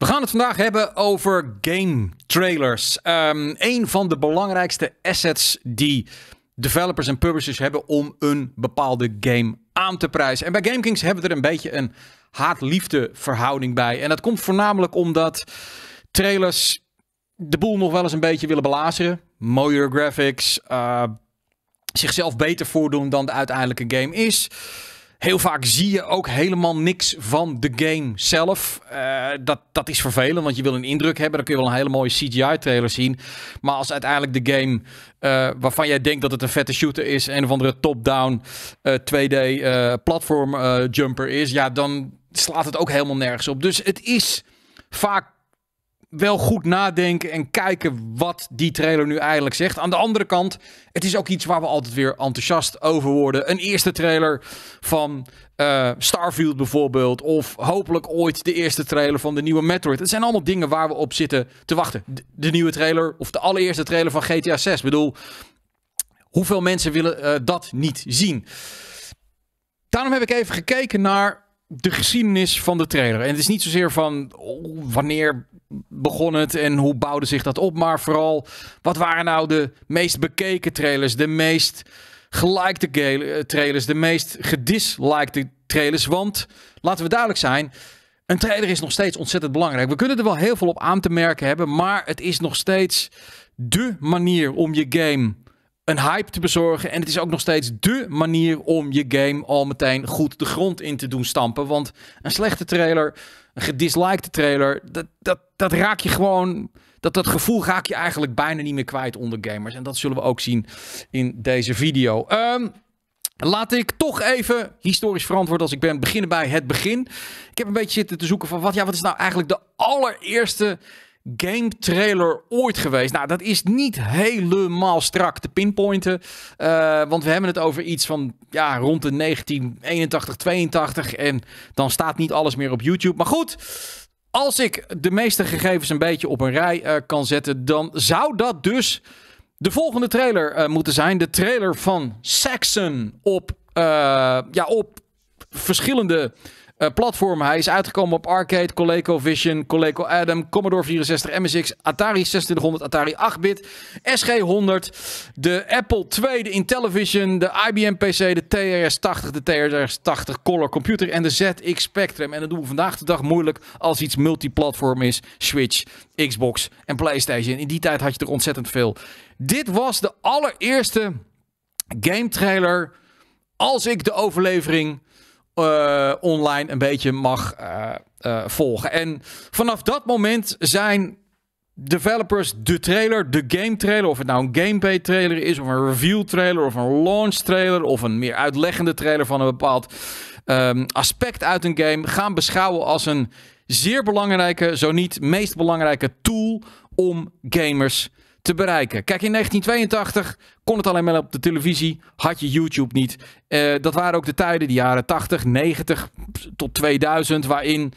We gaan het vandaag hebben over game trailers. Ehm, een van de belangrijkste assets die developers en publishers hebben om een bepaalde game aan te prijzen. En bij GameKings hebben we er een beetje een haat verhouding bij. En dat komt voornamelijk omdat trailers de boel nog wel eens een beetje willen belazeren. Mooier graphics, uh, zichzelf beter voordoen dan de uiteindelijke game is. Heel vaak zie je ook helemaal niks van de game zelf. Eh, dat, dat is vervelend, want je wil een indruk hebben. Dan kun je wel een hele mooie CGI-trailer zien. Maar als uiteindelijk de game eh, waarvan jij denkt dat het een vette shooter is... en of andere top-down 2D-platform eh, jumper is... ja, dan slaat het ook helemaal nergens op. Dus het is vaak wel goed nadenken en kijken wat die trailer nu eigenlijk zegt. Aan de andere kant, het is ook iets waar we altijd weer enthousiast over worden. Een eerste trailer van eh, Starfield bijvoorbeeld. Of hopelijk ooit de eerste trailer van de nieuwe Metroid. Het zijn allemaal dingen waar we op zitten te wachten. De, nieuwe trailer of de allereerste trailer van GTA 6. Ik bedoel, hoeveel mensen willen eh, dat niet zien? Daarom heb ik even gekeken naar de geschiedenis van de trailer. En het is niet zozeer van oh, wanneer begon het en hoe bouwde zich dat op? Maar vooral, wat waren nou de meest bekeken trailers, de meest gelikte eh, trailers, de meest gedislikte trailers? Want, laten we duidelijk zijn, een trailer is nog steeds ontzettend belangrijk. We kunnen er wel heel veel op aan te merken hebben, maar het is nog steeds de manier om je game een hype te bezorgen. En het is ook nog steeds dé manier om je game al meteen goed de grond in te doen stampen. Want een slechte trailer, een gedislikte trailer, dat, dat, dat raak je gewoon. Dat, dat gevoel raak je eigenlijk bijna niet meer kwijt onder gamers. En dat zullen we ook zien in deze video. Ehm, laat ik toch even, historisch verantwoord als ik ben, beginnen bij het begin. Ik heb een beetje zitten te zoeken van wat, ja, wat is nou eigenlijk de allereerste game trailer ooit geweest. Nou, dat is niet helemaal strak te pinpointen. Eh, want we hebben het over iets van ja, rond de 1981, 82. En dan staat niet alles meer op YouTube. Maar goed, als ik de meeste gegevens een beetje op een rij eh, kan zetten, dan zou dat dus de volgende trailer eh, moeten zijn. De trailer van Saxon op, ja, op verschillende uh, eh, platformen. Hij is uitgekomen op arcade, ColecoVision, Coleco Adam, Commodore 64, MSX, Atari 2600, Atari 8-bit, SG100, de Apple II, de Intellivision, de IBM PC, de TRS-80, de TRS-80 Color Computer en de ZX Spectrum. En dat doen we vandaag de dag moeilijk als iets multiplatform is. Switch, Xbox en PlayStation. In die tijd had je er ontzettend veel. Dit was de allereerste game trailer als ik de overlevering eh, online een beetje mag eh, eh, volgen. En vanaf dat moment zijn developers de trailer, de game trailer, of het nou een gameplay trailer is, of een review trailer, of een launch trailer, of een meer uitleggende trailer van een bepaald ehm, aspect uit een game, gaan beschouwen als een zeer belangrijke, zo niet meest belangrijke tool om gamers te te bereiken. Kijk, in 1982 kon het alleen maar op de televisie, had je YouTube niet. Eh, dat waren ook de tijden, de jaren 80, 90 tot 2000, waarin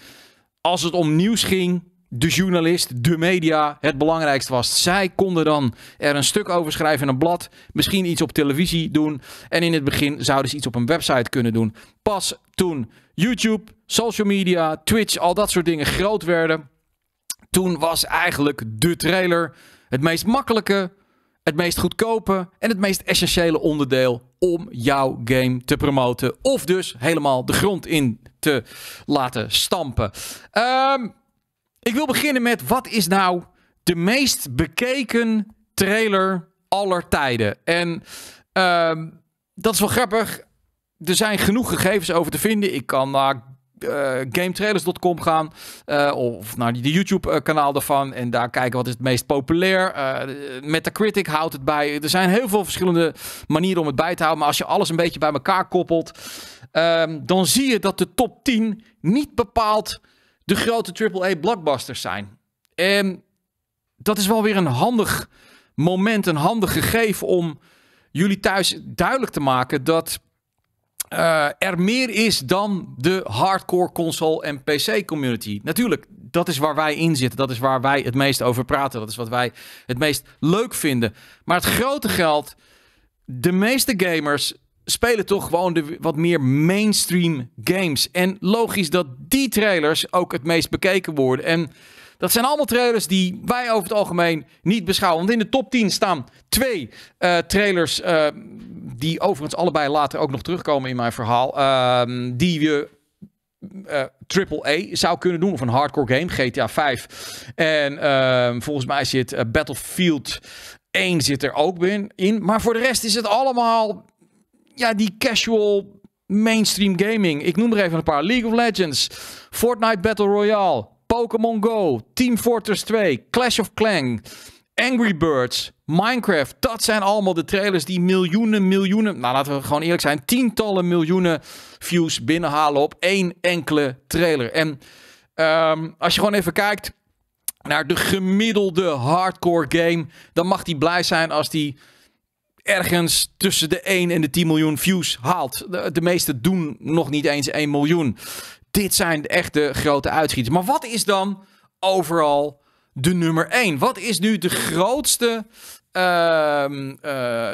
als het om nieuws ging, de journalist, de media het belangrijkste was. Zij konden dan er een stuk over schrijven in een blad, misschien iets op televisie doen en in het begin zouden ze iets op een website kunnen doen. Pas toen YouTube, social media, Twitch, al dat soort dingen groot werden, toen was eigenlijk de trailer het meest makkelijke, het meest goedkope en het meest essentiële onderdeel om jouw game te promoten. Of dus helemaal de grond in te laten stampen. Ehm, ik wil beginnen met wat is nou de meest bekeken trailer aller tijden? En ehm, dat is wel grappig. Er zijn genoeg gegevens over te vinden. Ik kan naar eh, gametrailers.com gaan. Eh, of naar de YouTube-kanaal eh, daarvan. En daar kijken wat is het meest populair. Metacritic houdt het bij. Er zijn heel veel verschillende manieren om het bij te houden. Maar als je alles een beetje bij elkaar koppelt. Ehm, dan zie je dat de top 10 niet bepaald de grote AAA-blockbusters zijn. En dat is wel weer een handig moment, een handig gegeven om jullie thuis duidelijk te maken dat uh, er meer is dan de hardcore console en PC community. Natuurlijk, dat is waar wij in zitten. Dat is waar wij het meest over praten. Dat is wat wij het meest leuk vinden. Maar het grote geld, de meeste gamers spelen toch gewoon de wat meer mainstream games. En logisch dat die trailers ook het meest bekeken worden. En dat zijn allemaal trailers die wij over het algemeen niet beschouwen. Want in de top 10 staan twee eh, trailers. Eh, die overigens allebei later ook nog terugkomen in mijn verhaal. Ehm, die je eh, Triple uh, A zou kunnen doen. Of een hardcore game, GTA 5. En ehm, volgens mij zit Battlefield 1 zit er ook in, in. Maar voor de rest is het allemaal ja, die casual mainstream gaming. Ik noem er even een paar. League of Legends, Fortnite Battle Royale, Pokémon Go, Team Fortress 2, Clash of Clans, Angry Birds, Minecraft. Dat zijn allemaal de trailers die miljoenen, miljoenen, nou laten we gewoon eerlijk zijn, tientallen miljoenen views binnenhalen op één enkele trailer. En ehm, als je gewoon even kijkt naar de gemiddelde hardcore game, dan mag die blij zijn als die ergens tussen de 1 en de 10 miljoen views haalt. De, de meeste doen nog niet eens 1 miljoen dit zijn echt de grote uitschieters. Maar wat is dan overal de nummer 1? Wat is nu de grootste, ehm, eh,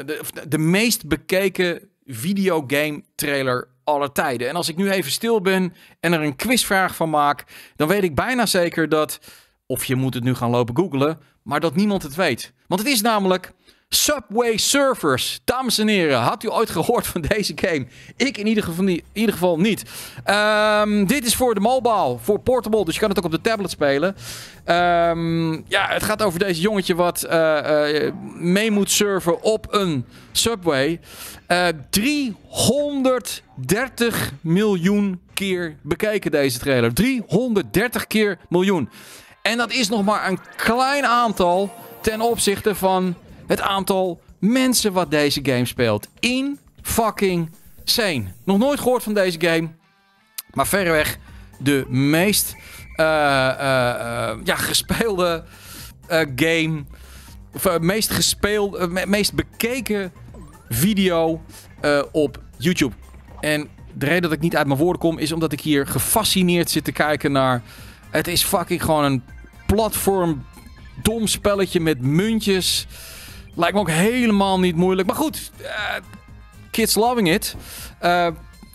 de, meest bekeken videogame trailer aller tijden? En als ik nu even stil ben en er een quizvraag van maak, dan weet ik bijna zeker dat, of je moet het nu gaan lopen googlen, maar dat niemand het weet. Want het is namelijk Subway Surfers. Dames en heren, had u ooit gehoord van deze game? Ik in ieder geval niet. Ieder geval niet. Ehm, dit is voor de mobile, voor portable, dus je kan het ook op de tablet spelen. Ehm, ja, het gaat over deze jongetje wat eh, eh, mee moet surfen op een Subway. 330 eh, miljoen keer bekeken deze trailer. 330 keer miljoen. En dat is nog maar een klein aantal ten opzichte van het aantal mensen wat deze game speelt. In fucking sane. Nog nooit gehoord van deze game. Maar verreweg de meest eh, eh, eh, ja, gespeelde game. Of meest gespeelde, meest bekeken video op YouTube. En de reden dat ik niet uit mijn woorden kom is omdat ik hier gefascineerd zit te kijken naar. Het is fucking gewoon een platform. Dom spelletje met muntjes. Lijkt me ook helemaal niet moeilijk. Maar goed, eh, kids loving it. Eh,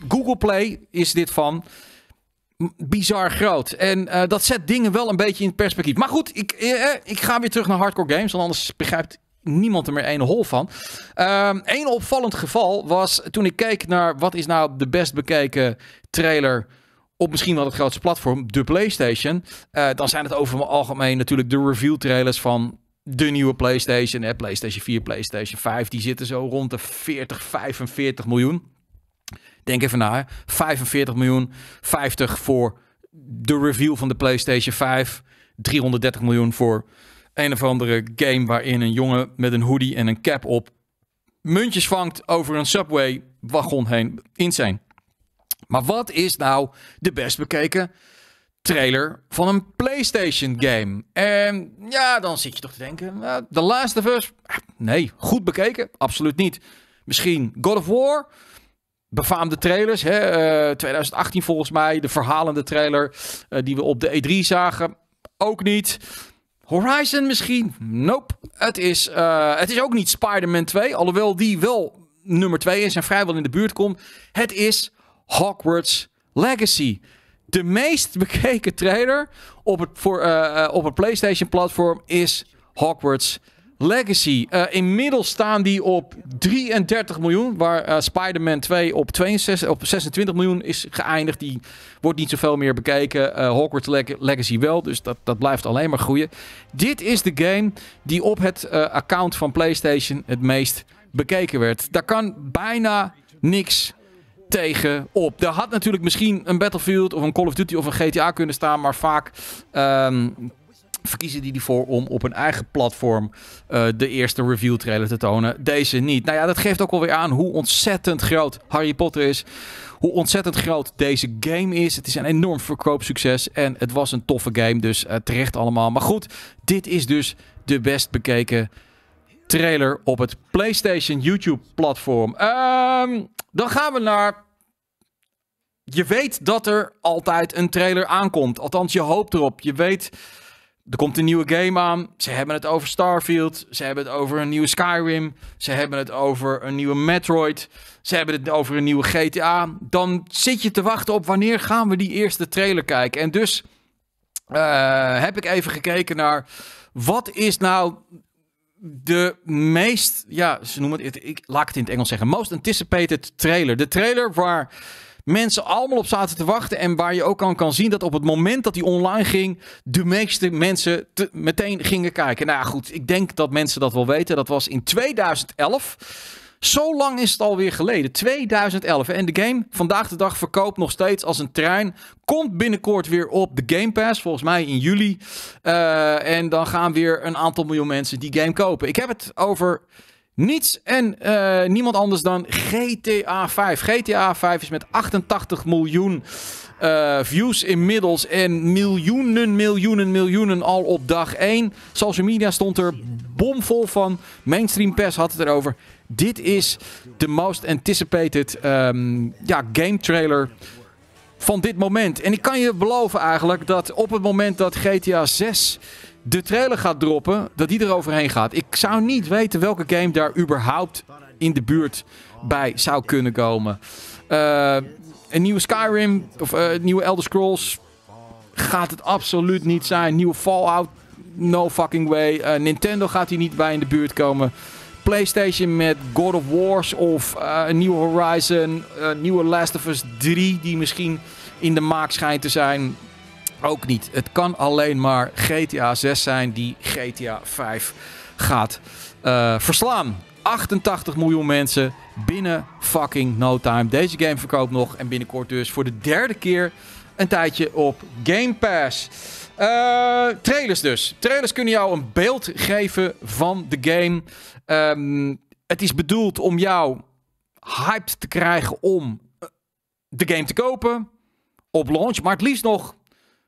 Google Play is dit van. Bizar groot. En eh, dat zet dingen wel een beetje in perspectief. Maar goed, ik, ik ga weer terug naar hardcore games. Want anders begrijpt niemand er meer een hol van. Eén opvallend geval was toen ik keek naar wat is nou de best bekeken trailer op misschien wel het grootste platform, de PlayStation. dan zijn het over het algemeen natuurlijk de review trailers van de nieuwe PlayStation, hè, PlayStation 4, PlayStation 5, die zitten zo rond de 40, 45 miljoen. Denk even naar 45 miljoen, 50 voor de reveal van de PlayStation 5, 330 miljoen voor een of andere game waarin een jongen met een hoodie en een cap op muntjes vangt over een subway wagon heen. Insane. Maar wat is nou de best bekeken trailer van een PlayStation game. En ja, dan zit je toch te denken, uh, The Last of Us? Ah, nee, goed bekeken? Absoluut niet. Misschien God of War? Befaamde trailers, hè? 2018 eh, volgens mij, de verhalende trailer eh, die we op de E3 zagen. Ook niet. Horizon misschien? Nope. Het is, eh, het is ook niet Spider-Man 2, alhoewel die wel nummer 2 is en vrijwel in de buurt komt. Het is Hogwarts Legacy de meest bekeken trailer op het, voor, eh, eh, op het PlayStation platform is Hogwarts Legacy. Uh, inmiddels staan die op 33 miljoen, waar Spider-Man 2 op, op 26 miljoen is geëindigd. Die wordt niet zoveel meer bekeken. Hogwarts Legacy wel, dus dat, dat blijft alleen maar groeien. Dit is de game die op het account van PlayStation het meest bekeken werd. Daar kan bijna niks tegen op. Er had natuurlijk misschien een Battlefield of een Call of Duty of een GTA kunnen staan, maar vaak ehm, verkiezen die ervoor om op hun eigen platform eh, de eerste review trailer te tonen. Deze niet. Nou ja, dat geeft ook alweer aan hoe ontzettend groot Harry Potter is. Hoe ontzettend groot deze game is. Het is een enorm verkoopsucces en het was een toffe game, dus eh, terecht allemaal. Maar goed, dit is dus de best bekeken trailer op het PlayStation YouTube-platform. Um, ehm, dan gaan we naar. Je weet dat er altijd een trailer aankomt. Althans, je hoopt erop. Je weet. Er komt een nieuwe game aan. Ze hebben het over Starfield. Ze hebben het over een nieuwe Skyrim. Ze hebben het over een nieuwe Metroid. Ze hebben het over een nieuwe GTA. Dan zit je te wachten op wanneer gaan we die eerste trailer kijken. En dus eh, heb ik even gekeken naar wat is nou de meest, ja, ze noemen het, ik laat het in het Engels zeggen, most anticipated trailer. De trailer waar mensen allemaal op zaten te wachten en waar je ook aan kan zien dat op het moment dat die online ging, de meeste mensen meteen gingen kijken. Nou goed, ik denk dat mensen dat wel weten. Dat was in 2011. Zo lang is het alweer geleden. 2011. En de game vandaag de dag verkoopt nog steeds als een trein. Komt binnenkort weer op de Game Pass. Volgens mij in juli. Eh, en dan gaan weer een aantal miljoen mensen die game kopen. Ik heb het over niets en eh, niemand anders dan GTA 5. GTA 5 is met 88 miljoen eh, views inmiddels. En miljoenen, miljoenen, miljoenen al op dag 1. Social media stond er bomvol van. Mainstream Pass had het erover. Dit is de most anticipated ehm, ja, game trailer van dit moment. En ik kan je beloven eigenlijk dat op het moment dat GTA 6 de trailer gaat droppen, dat die er overheen gaat. Ik zou niet weten welke game daar überhaupt in de buurt bij zou kunnen komen. Eh, een nieuwe Skyrim of uh, nieuwe Elder Scrolls gaat het absoluut niet zijn. Nieuwe Fallout, no fucking way. Eh, Nintendo gaat hier niet bij in de buurt komen. PlayStation met God of Wars of uh, een nieuwe Horizon, een eh, nieuwe Last of Us 3 die misschien in de maak schijnt te zijn. Ook niet. Het kan alleen maar GTA 6 zijn die GTA 5 gaat eh, verslaan. 88 miljoen mensen binnen fucking no time. Deze game verkoopt nog en binnenkort dus voor de derde keer een tijdje op Game Pass. Eh, trailers dus. Trailers kunnen jou een beeld geven van de game. Ehm, het is bedoeld om jou hyped te krijgen om eh, de game te kopen op launch, maar het liefst nog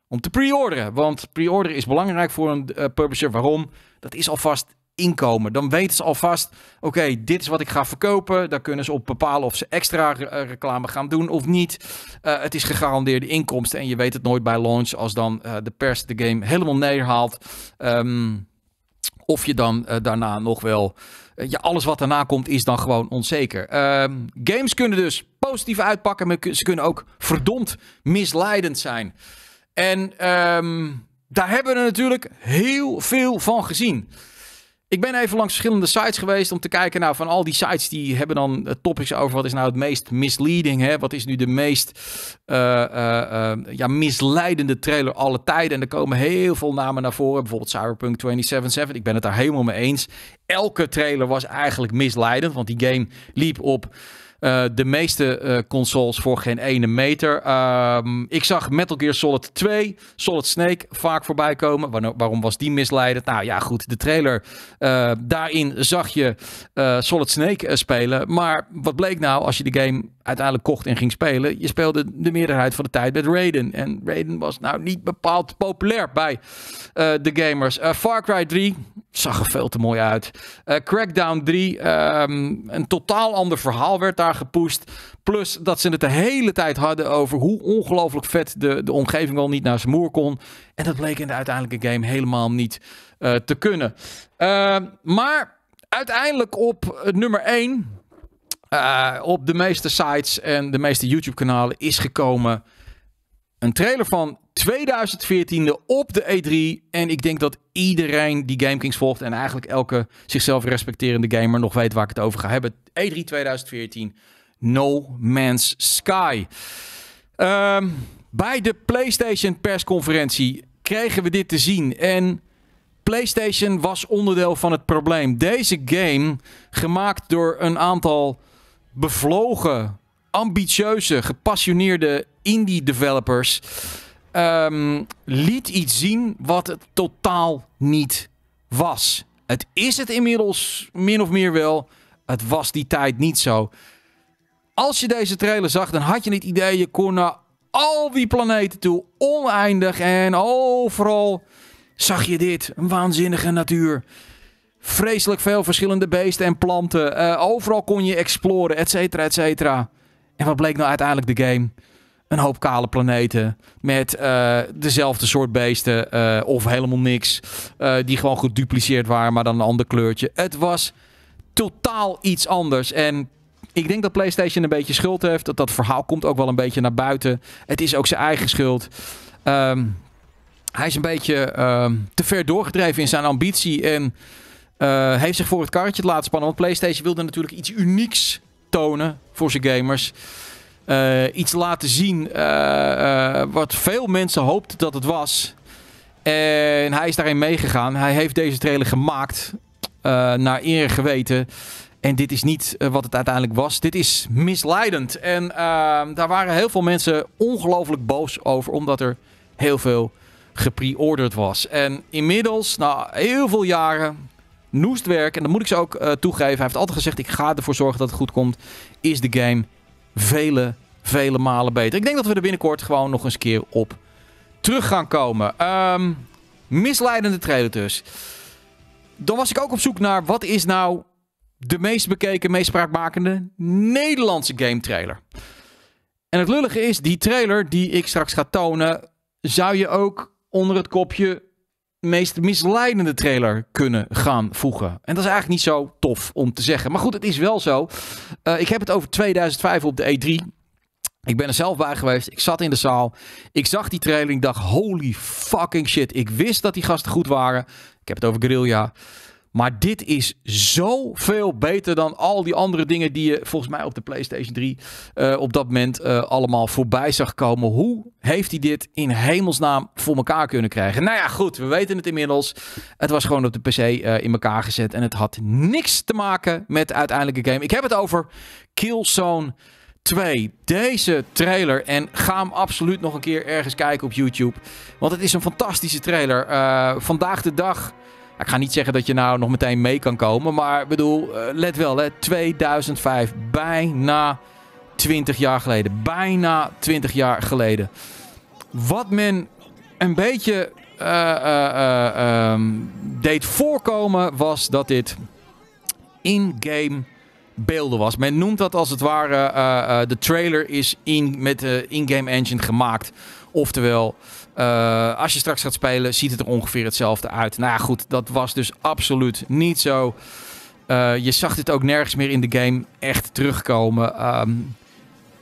om te pre-orderen. Want pre-orderen is belangrijk voor een eh, publisher. Waarom? Dat is alvast inkomen. Dan weten ze alvast, oké, dit is wat ik ga verkopen. Dan kunnen ze op bepalen of ze extra eh, reclame gaan doen of niet. Eh, het is gegarandeerde inkomsten en je weet het nooit bij launch als dan eh, de pers de game helemaal neerhaalt. Ehm, of je dan daarna nog wel... ja, alles wat daarna komt is dan gewoon onzeker. Ehm, games kunnen dus positief uitpakken, maar ze kunnen ook verdomd misleidend zijn. En ehm, daar hebben we natuurlijk heel veel van gezien. Ik ben even langs verschillende sites geweest om te kijken. Nou, van al die sites die hebben dan eh, topics over wat is nou het meest misleading. Hè? Wat is nu de meest eh, eh, ja, misleidende trailer alle tijden. En er komen heel veel namen naar voren. Bijvoorbeeld Cyberpunk 2077. Ik ben het daar helemaal mee eens. Elke trailer was eigenlijk misleidend. Want die game liep op eh, de meeste eh, consoles voor geen ene meter. Ehm, ik zag Metal Gear Solid 2, Solid Snake vaak voorbij komen. waarom was die misleidend? Nou ja, goed, de trailer. Eh, daarin zag je Solid Snake spelen. Maar wat bleek nou als je de game uiteindelijk kocht en ging spelen. Je speelde de meerderheid van de tijd met Raiden. En Raiden was nou niet bepaald populair bij eh, de gamers. Eh, Far Cry 3 zag er veel te mooi uit. Eh, Crackdown 3, ehm, een totaal ander verhaal werd daar gepoest. Plus dat ze het de hele tijd hadden over hoe ongelooflijk vet de, de omgeving wel niet naar zijn moer kon. En dat bleek in de uiteindelijke game helemaal niet te kunnen. maar uiteindelijk op nummer 1 eh, op de meeste sites en de meeste YouTube-kanalen is gekomen. Een trailer van 2014 op de E3. En ik denk dat iedereen die GameKings volgt en eigenlijk elke zichzelf respecterende gamer nog weet waar ik het over ga hebben. E3 2014, No Man's Sky. Ehm, bij de PlayStation persconferentie kregen we dit te zien. En PlayStation was onderdeel van het probleem. Deze game, gemaakt door een aantal bevlogen, ambitieuze, gepassioneerde indie developers. Um, liet iets zien wat het totaal niet was. Het is het inmiddels min of meer wel. Het was die tijd niet zo. Als je deze trailer zag, dan had je het idee, je kon naar al die planeten toe, oneindig en overal zag je dit. Een waanzinnige natuur. Vreselijk veel verschillende beesten en planten. Eh, overal kon je exploren, et cetera, et cetera. En wat bleek nou uiteindelijk de game? Een hoop kale planeten met eh, dezelfde soort beesten eh, of helemaal niks. die gewoon gedupliceerd waren, maar dan een ander kleurtje. Het was totaal iets anders. En ik denk dat PlayStation een beetje schuld heeft. Dat, dat verhaal komt ook wel een beetje naar buiten. Het is ook zijn eigen schuld. Ehm, hij is een beetje ehm, te ver doorgedreven in zijn ambitie. En eh, heeft zich voor het karretje laten spannen. Want PlayStation wilde natuurlijk iets unieks tonen voor zijn gamers. Eh, iets laten zien eh, wat veel mensen hoopten dat het was. En hij is daarin meegegaan. Hij heeft deze trailer gemaakt naar eer geweten. En dit is niet wat het uiteindelijk was. Dit is misleidend. En ehm, daar waren heel veel mensen ongelooflijk boos over. Omdat er heel veel gepreorderd was. En inmiddels, na heel veel jaren, noestwerk, en dat moet ik ze ook uh, toegeven. Hij heeft altijd gezegd: ik ga ervoor zorgen dat het goed komt. Is de game vele, vele malen beter. Ik denk dat we er binnenkort gewoon nog eens keer op terug gaan komen. Ehm, misleidende trailer dus. Dan was ik ook op zoek naar wat is nou de meest bekeken, meest spraakmakende Nederlandse game trailer. En het lullige is, die trailer die ik straks ga tonen, zou je ook onder het kopje meest misleidende trailer kunnen gaan voegen. En dat is eigenlijk niet zo tof om te zeggen. Maar goed, het is wel zo. Eh, ik heb het over 2005 op de E3. Ik ben er zelf bij geweest. Ik zat in de zaal. Ik zag die trailer. Ik dacht, holy fucking shit. Ik wist dat die gasten goed waren. Ik heb het over Guerrilla. Maar dit is zoveel beter dan al die andere dingen die je volgens mij op de PlayStation 3 eh, op dat moment eh, allemaal voorbij zag komen. Hoe heeft hij dit in hemelsnaam voor elkaar kunnen krijgen? Nou ja, goed, we weten het inmiddels. Het was gewoon op de PC eh, in elkaar gezet en het had niks te maken met uiteindelijke game. Ik heb het over Killzone 2. Deze trailer. En ga hem absoluut nog een keer ergens kijken op YouTube. Want het is een fantastische trailer. vandaag de dag ik ga niet zeggen dat je nou nog meteen mee kan komen. Maar bedoel, eh, let wel, hè, 2005, bijna 20 jaar geleden. Bijna 20 jaar geleden. Wat men een beetje eh, eh, ehm, deed voorkomen was dat dit in-game beelden was. Men noemt dat als het ware, de trailer is in, met de in-game engine gemaakt. Oftewel, eh, als je straks gaat spelen, ziet het er ongeveer hetzelfde uit. Nou ja, goed, dat was dus absoluut niet zo. Eh, je zag dit ook nergens meer in de game echt terugkomen. Ehm,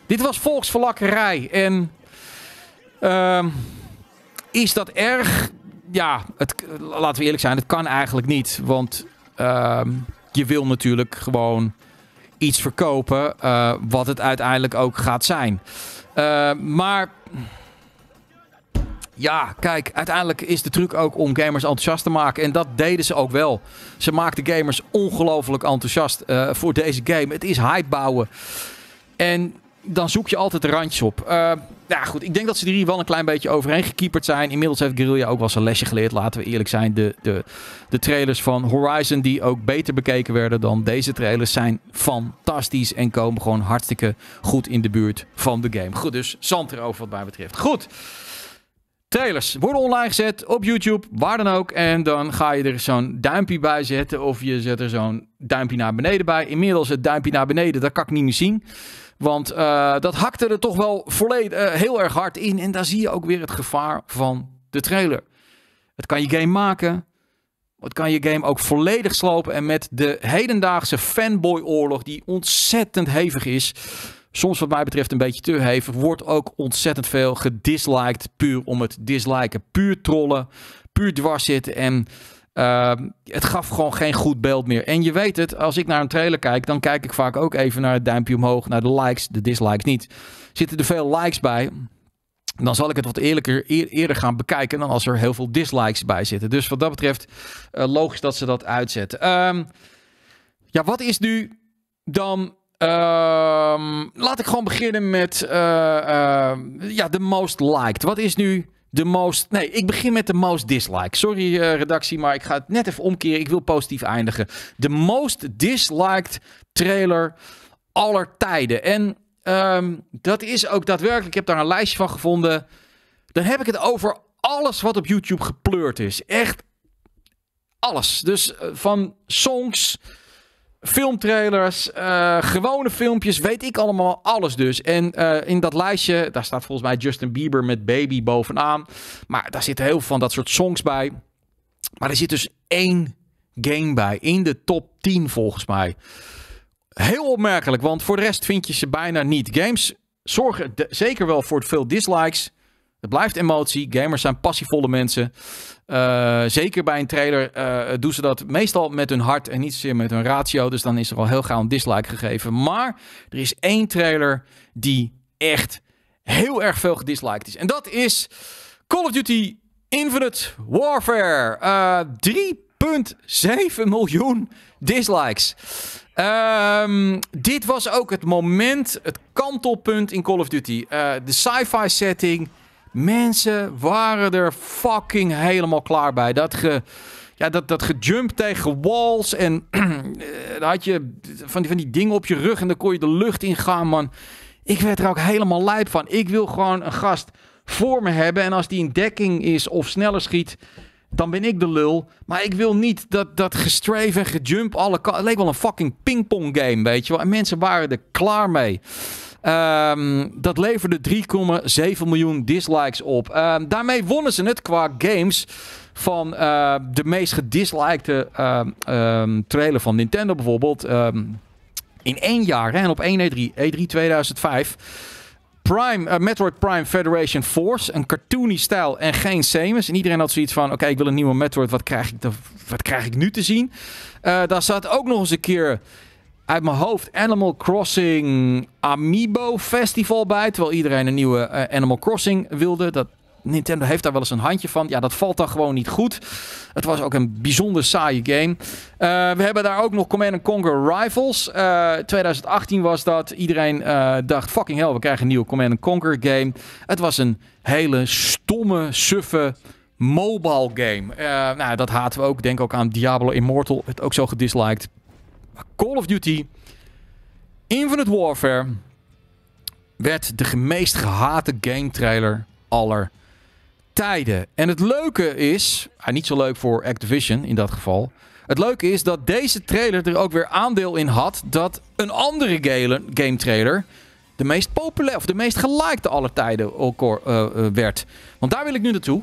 dit was volksverlakkerij. En ehm, is dat erg? Ja, het, laten we eerlijk zijn, het kan eigenlijk niet. Want ehm, je wil natuurlijk gewoon iets verkopen eh, wat het uiteindelijk ook gaat zijn. maar ja, kijk, uiteindelijk is de truc ook om gamers enthousiast te maken. En dat deden ze ook wel. Ze maakten gamers ongelooflijk enthousiast eh, voor deze game. Het is hype bouwen. En dan zoek je altijd de randjes op. Uh, ja, goed. Ik denk dat ze er hier wel een klein beetje overheen gekieperd zijn. Inmiddels heeft Guerrilla ook wel zijn lesje geleerd. Laten we eerlijk zijn. De, de, de trailers van Horizon, die ook beter bekeken werden dan deze trailers, zijn fantastisch. En komen gewoon hartstikke goed in de buurt van de game. Goed, dus zand erover wat mij betreft. Goed trailers worden online gezet op YouTube, waar dan ook. En dan ga je er zo'n duimpje bij zetten of je zet er zo'n duimpje naar beneden bij. Inmiddels het duimpje naar beneden, dat kan ik niet meer zien. Want eh, dat hakte er toch wel volledig, eh, heel erg hard in. En daar zie je ook weer het gevaar van de trailer. Het kan je game maken. Het kan je game ook volledig slopen. En met de hedendaagse fanboy-oorlog, die ontzettend hevig is, soms wat mij betreft een beetje te hevig. Wordt ook ontzettend veel gedisliked. Puur om het disliken. Puur trollen. Puur dwars zitten. En ehm, het gaf gewoon geen goed beeld meer. En je weet het, als ik naar een trailer kijk, dan kijk ik vaak ook even naar het duimpje omhoog, naar de likes, de dislikes niet. Zitten er veel likes bij, dan zal ik het wat eerlijker eerder gaan bekijken dan als er heel veel dislikes bij zitten. Dus wat dat betreft, eh, logisch dat ze dat uitzetten. Ehm, ja, wat is nu dan Um, laat ik gewoon beginnen met eh, eh, ja, de most liked. Wat is nu de most... Nee, ik begin met de most disliked. Sorry eh, redactie, maar ik ga het net even omkeren. Ik wil positief eindigen. De most disliked trailer aller tijden. En ehm, dat is ook daadwerkelijk... Ik heb daar een lijstje van gevonden. Dan heb ik het over alles wat op YouTube gepleurd is. Echt alles. Dus van songs filmtrailers, eh, gewone filmpjes, weet ik allemaal alles dus. En eh, in dat lijstje, daar staat volgens mij Justin Bieber met Baby bovenaan. Maar daar zitten heel veel van dat soort songs bij. Maar er zit dus één game bij, in de top 10 volgens mij. Heel opmerkelijk, want voor de rest vind je ze bijna niet. Games zorgen zeker wel voor veel dislikes. Het blijft emotie. Gamers zijn passievolle mensen. Eh, zeker bij een trailer eh, doen ze dat meestal met hun hart en niet zozeer met hun ratio. Dus dan is er al heel gauw een dislike gegeven. Maar er is één trailer die echt heel erg veel gedisliked is. En dat is Call of Duty Infinite Warfare. 3,7 eh, miljoen dislikes. Ehm, dit was ook het moment, het kantelpunt in Call of Duty. de sci-fi setting Mensen waren er fucking helemaal klaar bij. Dat ge, ja, dat, dat gejump tegen walls en eh, dan had je van die, van die dingen op je rug en dan kon je de lucht in gaan, man. Ik werd er ook helemaal lijp van. Ik wil gewoon een gast voor me hebben en als die in dekking is of sneller schiet, dan ben ik de lul. Maar ik wil niet dat, dat gestreven gejump alle Het leek wel een fucking pingpong game, weet je wel. En mensen waren er klaar mee. Ehm, dat leverde 3,7 miljoen dislikes op. Ehm, daarmee wonnen ze het qua games van eh, de meest gedislikte ehm, trailer van Nintendo bijvoorbeeld. in één jaar, hè, en op 1 E3, E3 2005... Prime, eh, Metroid Prime Federation Force. Een cartoony stijl en geen Samus. En iedereen had zoiets van: oké, ik wil een nieuwe Metroid. Wat krijg ik, wat krijg ik nu te zien? Uh, daar zat ook nog eens een keer uit mijn hoofd Animal Crossing Amiibo Festival bij. Terwijl iedereen een nieuwe eh, Animal Crossing wilde. Dat, Nintendo heeft daar wel eens een handje van. Ja, dat valt dan gewoon niet goed. Het was ook een bijzonder saaie game. Eh, we hebben daar ook nog Command Conquer Rivals. 2018 eh, was dat. Iedereen uh, dacht, fucking hell, we krijgen een nieuwe Command Conquer game. Het was een hele stomme, suffe mobile game. nou, dat haten we ook. Denk ook aan Diablo Immortal. Het ook zo gedisliked. Call of Duty, Infinite Warfare, werd de meest gehate game trailer aller tijden. En het leuke is, ah, niet zo leuk voor Activision in dat geval. Het leuke is dat deze trailer er ook weer aandeel in had dat een andere game trailer de meest populair of de meest gelikte aller tijden eh, eh, werd. Want daar wil ik nu naartoe.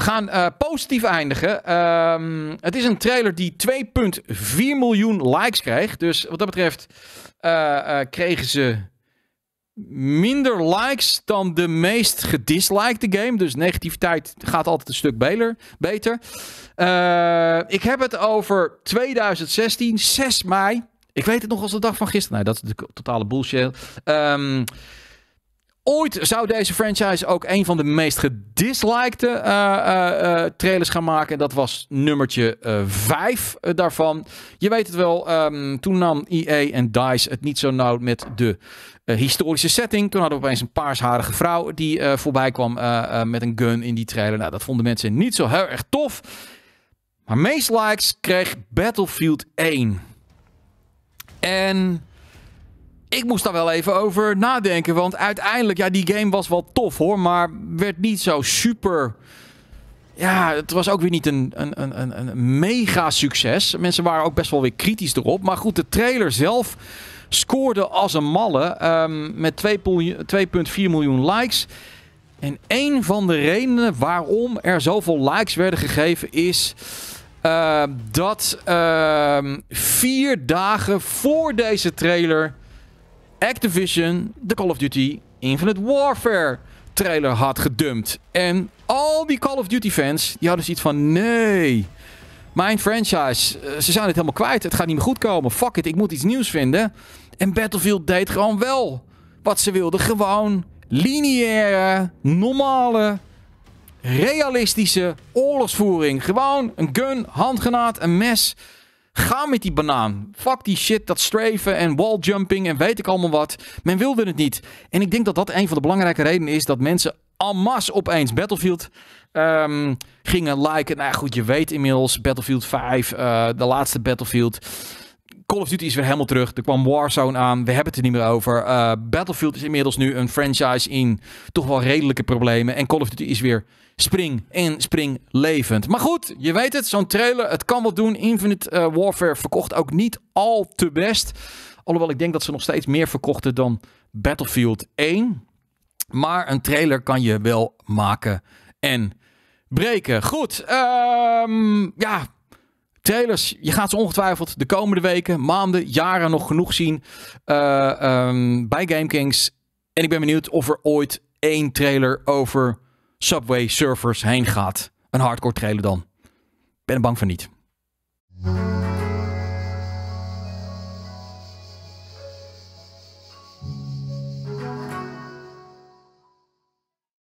We gaan uh, positief eindigen. Ehm, het is een trailer die 2,4 miljoen likes krijgt. Dus wat dat betreft eh, eh, kregen ze minder likes dan de meest gedislikte game. Dus negativiteit gaat altijd een stuk beter. ik heb het over 2016, 6 mei. Ik weet het nog als de dag van gisteren. Nee, dat is de totale bullshit. Ehm, Ooit zou deze franchise ook een van de meest gedislikte eh, eh, eh, trailers gaan maken. Dat was nummertje 5 daarvan. Je weet het wel, ehm, toen nam EA en DICE het niet zo nauw met de historische setting. Toen hadden we opeens een paarsharige vrouw die voorbij kwam met een gun in die trailer. Nou, dat vonden mensen niet zo heel erg tof. Maar meest likes kreeg Battlefield 1. En ik moest daar wel even over nadenken. Want uiteindelijk, ja, die game was wel tof hoor. Maar werd niet zo super. Ja, het was ook weer niet een, een, een, een mega succes. Mensen waren ook best wel weer kritisch erop. Maar goed, de trailer zelf scoorde als een malle. Um, met 2,4 miljoen likes. En een van de redenen waarom er zoveel likes werden gegeven is. Eh, dat ehm, vier dagen voor deze trailer Activision de Call of Duty Infinite Warfare trailer had gedumpt. En al die Call of Duty fans, die hadden zoiets van, nee, mijn franchise, eh, ze zijn het helemaal kwijt. Het gaat niet meer goed komen. Fuck it, ik moet iets nieuws vinden. En Battlefield deed gewoon wel wat ze wilden. Gewoon lineaire, normale, realistische oorlogsvoering. Gewoon een gun, handgenaad, een mes Ga met die banaan. Fuck die shit, dat streven en walljumping en weet ik allemaal wat. Men wilde het niet. En ik denk dat dat een van de belangrijke redenen is dat mensen masse opeens Battlefield ehm, gingen liken. Nou goed, je weet inmiddels Battlefield 5, eh, de laatste Battlefield. Call of Duty is weer helemaal terug. Er kwam Warzone aan. We hebben het er niet meer over. Eh, Battlefield is inmiddels nu een franchise in toch wel redelijke problemen. En Call of Duty is weer spring en spring levend. Maar goed, je weet het. Zo'n trailer, het kan wel doen. Infinite eh, Warfare verkocht ook niet al te best. Alhoewel ik denk dat ze nog steeds meer verkochten dan Battlefield 1. Maar een trailer kan je wel maken en breken. Goed, ehm, ja Trailers, je gaat ze ongetwijfeld de komende weken, maanden, jaren nog genoeg zien uh, um, bij GameKings. En ik ben benieuwd of er ooit één trailer over Subway Surfers heen gaat. Een hardcore trailer dan. Ben er bang van niet.